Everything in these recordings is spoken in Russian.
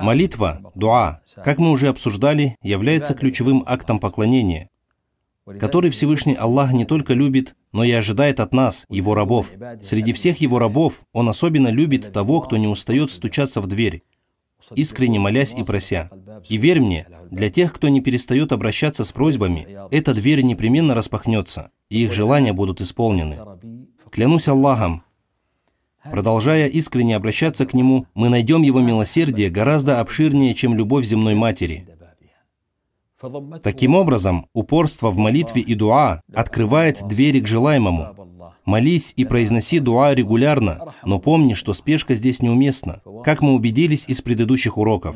Молитва, дуа, как мы уже обсуждали, является ключевым актом поклонения, который Всевышний Аллах не только любит, но и ожидает от нас, Его рабов. Среди всех Его рабов Он особенно любит того, кто не устает стучаться в дверь, искренне молясь и прося. И верь мне, для тех, кто не перестает обращаться с просьбами, эта дверь непременно распахнется, и их желания будут исполнены. Клянусь Аллахом, Продолжая искренне обращаться к Нему, мы найдем Его милосердие гораздо обширнее, чем любовь земной матери. Таким образом, упорство в молитве и дуа открывает двери к желаемому. Молись и произноси дуа регулярно, но помни, что спешка здесь неуместна, как мы убедились из предыдущих уроков.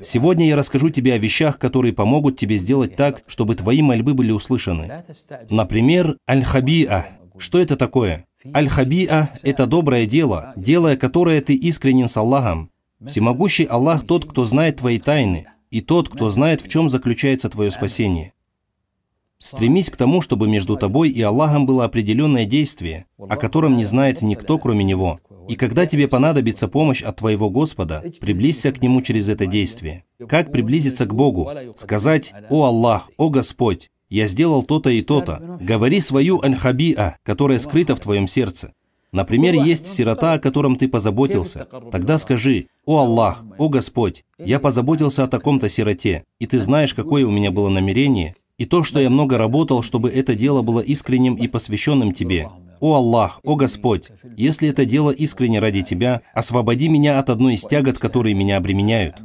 Сегодня я расскажу тебе о вещах, которые помогут тебе сделать так, чтобы твои мольбы были услышаны. Например, аль-хабиа. Что это такое? Аль-Хабиа – это доброе дело, делая которое ты искренен с Аллахом. Всемогущий Аллах – тот, кто знает твои тайны, и тот, кто знает, в чем заключается твое спасение. Стремись к тому, чтобы между тобой и Аллахом было определенное действие, о котором не знает никто, кроме Него. И когда тебе понадобится помощь от твоего Господа, приблизься к Нему через это действие. Как приблизиться к Богу? Сказать «О Аллах! О Господь! я сделал то-то и то-то. Говори свою анхабиа, которая скрыта в твоем сердце. Например, есть ну, сирота, о котором ты позаботился. Тогда скажи, «О Аллах, о Господь, я позаботился о таком-то сироте, и ты знаешь, какое у меня было намерение, и то, что я много работал, чтобы это дело было искренним и посвященным Тебе. О Аллах, о Господь, если это дело искренне ради Тебя, освободи меня от одной из тягот, которые меня обременяют».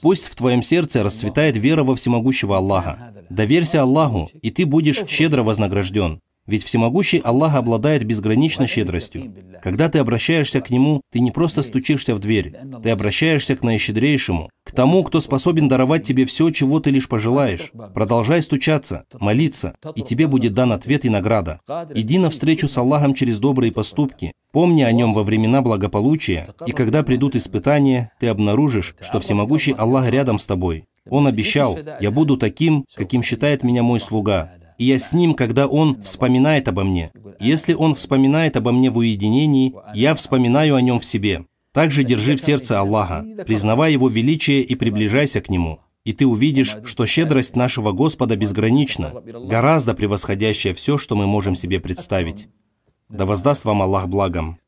Пусть в твоем сердце расцветает вера во всемогущего Аллаха. Доверься Аллаху, и ты будешь щедро вознагражден. Ведь всемогущий Аллах обладает безграничной щедростью. Когда ты обращаешься к Нему, ты не просто стучишься в дверь, ты обращаешься к наищедрейшему, тому, кто способен даровать тебе все, чего ты лишь пожелаешь. Продолжай стучаться, молиться, и тебе будет дан ответ и награда. Иди навстречу с Аллахом через добрые поступки. Помни о нем во времена благополучия, и когда придут испытания, ты обнаружишь, что всемогущий Аллах рядом с тобой. Он обещал, «Я буду таким, каким считает меня мой слуга, и я с ним, когда он вспоминает обо мне. Если он вспоминает обо мне в уединении, я вспоминаю о нем в себе». Также держи в сердце Аллаха, признавай Его величие и приближайся к Нему. И ты увидишь, что щедрость нашего Господа безгранична, гораздо превосходящая все, что мы можем себе представить. Да воздаст вам Аллах благом.